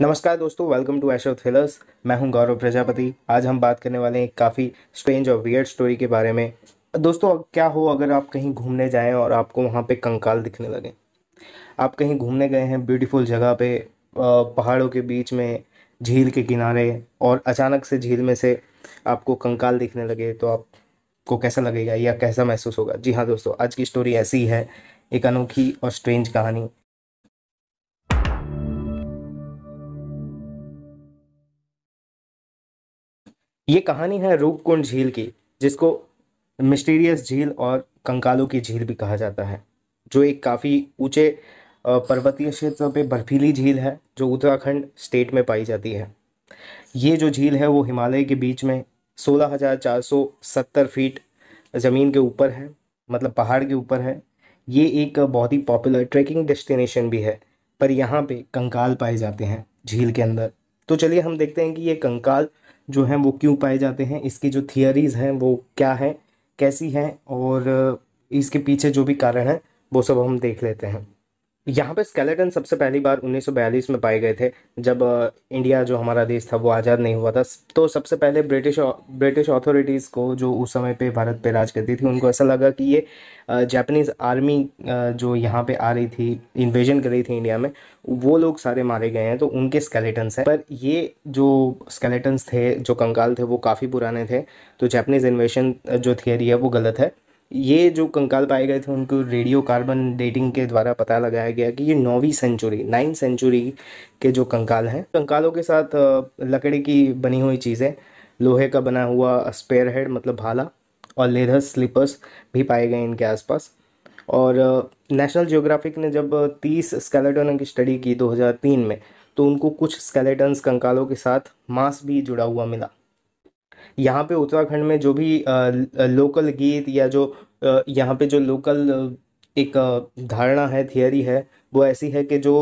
नमस्कार दोस्तों welcome to एशो thrillers मैं हूं गौरव प्रजापति आज हम बात करने वाले हैं काफ़ी स्ट्रेंज और वियर्ड स्टोरी के बारे में दोस्तों क्या हो अगर आप कहीं घूमने जाएं और आपको वहां पे कंकाल दिखने लगे आप कहीं घूमने गए हैं ब्यूटीफुल जगह पे पहाड़ों के बीच में झील के किनारे और अचानक से झील में से आपको कंकाल दिखने लगे तो आपको कैसा लगेगा या कैसा महसूस होगा जी हाँ दोस्तों आज की स्टोरी ऐसी है एक अनोखी और स्ट्रेंज कहानी ये कहानी है रूपकुंड झील की जिसको मिस्टीरियस झील और कंकालों की झील भी कहा जाता है जो एक काफ़ी ऊंचे पर्वतीय क्षेत्रों पे बर्फीली झील है जो उत्तराखंड स्टेट में पाई जाती है ये जो झील है वो हिमालय के बीच में 16,470 फीट ज़मीन के ऊपर है मतलब पहाड़ के ऊपर है ये एक बहुत ही पॉपुलर ट्रैकिंग डेस्टिनेशन भी है पर यहाँ पे कंकाल पाए जाते हैं झील के अंदर तो चलिए हम देखते हैं कि ये कंकाल जो हैं वो क्यों पाए जाते हैं इसकी जो थियरीज़ हैं वो क्या हैं कैसी हैं और इसके पीछे जो भी कारण हैं वो सब हम देख लेते हैं यहाँ पे स्केलेटन सबसे पहली बार 1942 में पाए गए थे जब इंडिया जो हमारा देश था वो आज़ाद नहीं हुआ था तो सबसे पहले ब्रिटिश ब्रिटिश अथॉरिटीज़ को जो उस समय पे भारत पे राज करती थी उनको ऐसा लगा कि ये जापानीज़ आर्मी जो यहाँ पे आ रही थी इन्वेजन कर रही थी इंडिया में वो लोग सारे मारे गए हैं तो उनके स्केलेटन्स हैं पर ये जो स्केलेटन्स थे जो कंकाल थे वो काफ़ी पुराने थे तो जैपनीज इन्वेशन जो थियरी है वो गलत है ये जो कंकाल पाए गए थे उनको रेडियो कार्बन डेटिंग के द्वारा पता लगाया गया कि ये नौवीं सेंचुरी नाइन सेंचुरी के जो कंकाल हैं कंकालों के साथ लकड़ी की बनी हुई चीज़ें लोहे का बना हुआ स्पेयर हेड मतलब भाला और लेदर स्लीपर्स भी पाए गए इनके आसपास और नेशनल जियोग्राफिक ने जब तीस स्केलेटन की स्टडी की 2003 में तो उनको कुछ स्केलेटन्स कंकालों के साथ मांस भी जुड़ा हुआ मिला यहाँ पे उत्तराखंड में जो भी लोकल गीत या जो यहाँ पे जो लोकल एक धारणा है थियरी है वो ऐसी है कि जो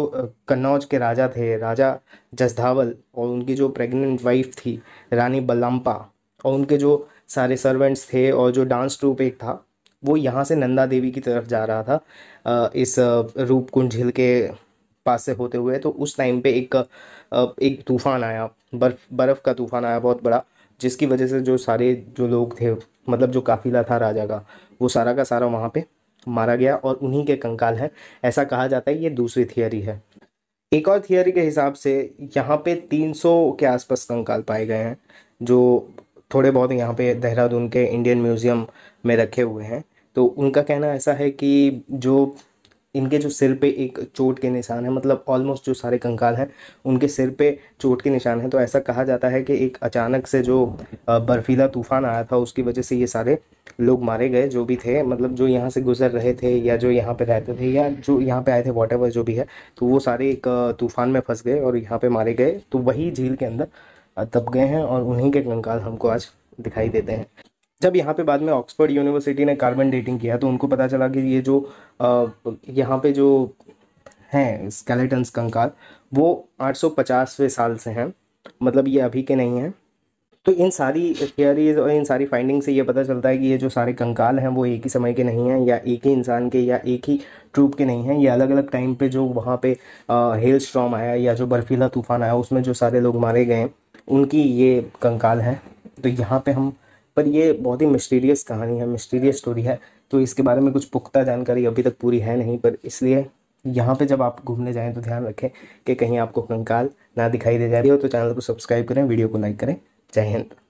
कन्नौज के राजा थे राजा जसधावल और उनकी जो प्रेग्नेंट वाइफ थी रानी बल्लम्पा और उनके जो सारे सर्वेंट्स थे और जो डांस ट्रूप एक था वो यहाँ से नंदा देवी की तरफ जा रहा था इस रूप कुंड झील के पास से होते हुए तो उस टाइम पे एक एक तूफ़ान आया बर्फ बर्फ़ का तूफ़ान आया बहुत बड़ा जिसकी वजह से जो सारे जो लोग थे मतलब जो काफिला था राजा का वो सारा का सारा वहाँ पे मारा गया और उन्हीं के कंकाल हैं ऐसा कहा जाता है ये दूसरी थियरी है एक और थियरी के हिसाब से यहाँ पे 300 के आसपास कंकाल पाए गए हैं जो थोड़े बहुत यहाँ पे देहरादून के इंडियन म्यूज़ियम में रखे हुए हैं तो उनका कहना ऐसा है कि जो इनके जो सिर पे एक चोट के निशान है मतलब ऑलमोस्ट जो सारे कंकाल हैं उनके सिर पे चोट के निशान है तो ऐसा कहा जाता है कि एक अचानक से जो बर्फीला तूफान आया था उसकी वजह से ये सारे लोग मारे गए जो भी थे मतलब जो यहाँ से गुजर रहे थे या जो यहाँ पे रहते थे या जो यहाँ पे आए थे वॉट जो भी है तो वो सारे एक तूफान में फंस गए और यहाँ पर मारे गए तो वही झील के अंदर दब गए हैं और उन्हीं के कंकाल हमको आज दिखाई देते हैं जब यहाँ पे बाद में ऑक्सफोर्ड यूनिवर्सिटी ने कार्बन डेटिंग किया तो उनको पता चला कि ये जो यहाँ पे जो हैं स्केलेटन्स कंकाल वो 850वें साल से हैं मतलब ये अभी के नहीं हैं तो इन सारी थियरीज और इन सारी फाइंडिंग से ये पता चलता है कि ये जो सारे कंकाल हैं वो एक ही समय के नहीं हैं या एक ही इंसान के या एक ही ट्रूप के नहीं हैं ये अलग अलग टाइम पे जो वहाँ पे हेल स्ट्रॉम आया या जो बर्फीला तूफान आया उसमें जो सारे लोग मारे गए उनकी ये कंकाल हैं तो यहाँ पे हम पर ये बहुत ही मिस्टीरियस कहानी है मिस्टीरियस स्टोरी है तो इसके बारे में कुछ पुख्ता जानकारी अभी तक पूरी है नहीं पर इसलिए यहाँ पे जब आप घूमने जाएं तो ध्यान रखें कि कहीं आपको कंकाल ना दिखाई दे जा रही हो तो चैनल को सब्सक्राइब करें वीडियो को लाइक करें जय हिंद